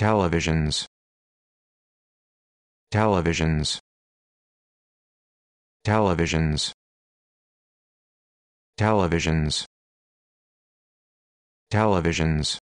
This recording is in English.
televisions televisions televisions televisions televisions